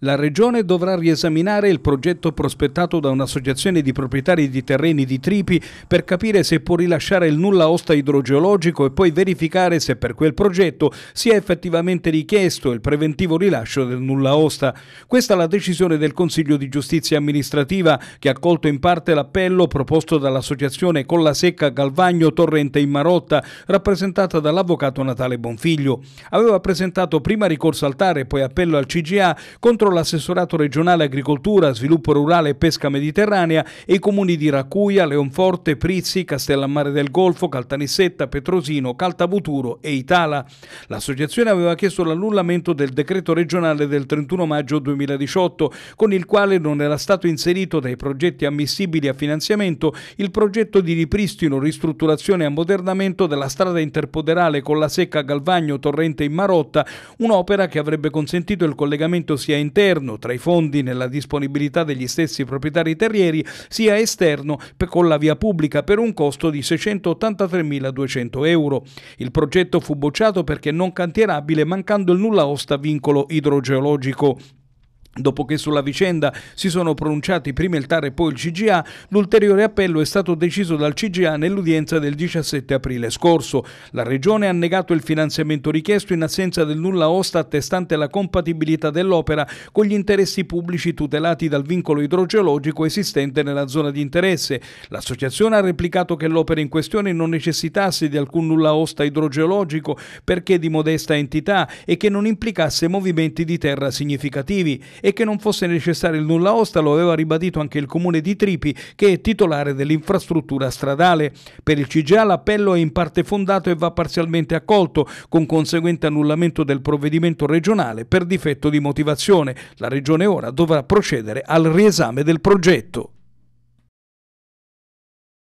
la Regione dovrà riesaminare il progetto prospettato da un'associazione di proprietari di terreni di Tripi per capire se può rilasciare il nulla osta idrogeologico e poi verificare se per quel progetto sia effettivamente richiesto il preventivo rilascio del nulla osta. Questa è la decisione del Consiglio di Giustizia amministrativa che ha accolto in parte l'appello proposto dall'associazione Colla Secca Galvagno Torrente in Marotta, rappresentata dall'avvocato Natale Bonfiglio. Aveva presentato prima ricorso al TAR e poi appello al CGA contro Ministero l'assessorato regionale agricoltura, sviluppo rurale e pesca mediterranea e i comuni di Racuia, Leonforte, Prizzi, Castellammare del Golfo, Caltanissetta, Petrosino, Caltabuturo e Itala. L'associazione aveva chiesto l'annullamento del decreto regionale del 31 maggio 2018 con il quale non era stato inserito dai progetti ammissibili a finanziamento il progetto di ripristino, ristrutturazione e ammodernamento della strada interpoderale con la secca Galvagno Torrente in Marotta, un'opera che avrebbe consentito il collegamento sia interno interno tra i fondi nella disponibilità degli stessi proprietari terrieri, sia esterno con la via pubblica per un costo di 683.200 euro. Il progetto fu bocciato perché non cantierabile mancando il nulla osta vincolo idrogeologico. Dopo che sulla vicenda si sono pronunciati prima il TAR e poi il CGA, l'ulteriore appello è stato deciso dal CGA nell'udienza del 17 aprile scorso. La Regione ha negato il finanziamento richiesto in assenza del nulla osta attestante la compatibilità dell'opera con gli interessi pubblici tutelati dal vincolo idrogeologico esistente nella zona di interesse. L'associazione ha replicato che l'opera in questione non necessitasse di alcun nulla osta idrogeologico perché di modesta entità e che non implicasse movimenti di terra significativi e che non fosse necessario il nulla osta lo aveva ribadito anche il comune di Tripi che è titolare dell'infrastruttura stradale. Per il CGA l'appello è in parte fondato e va parzialmente accolto con conseguente annullamento del provvedimento regionale per difetto di motivazione. La regione ora dovrà procedere al riesame del progetto.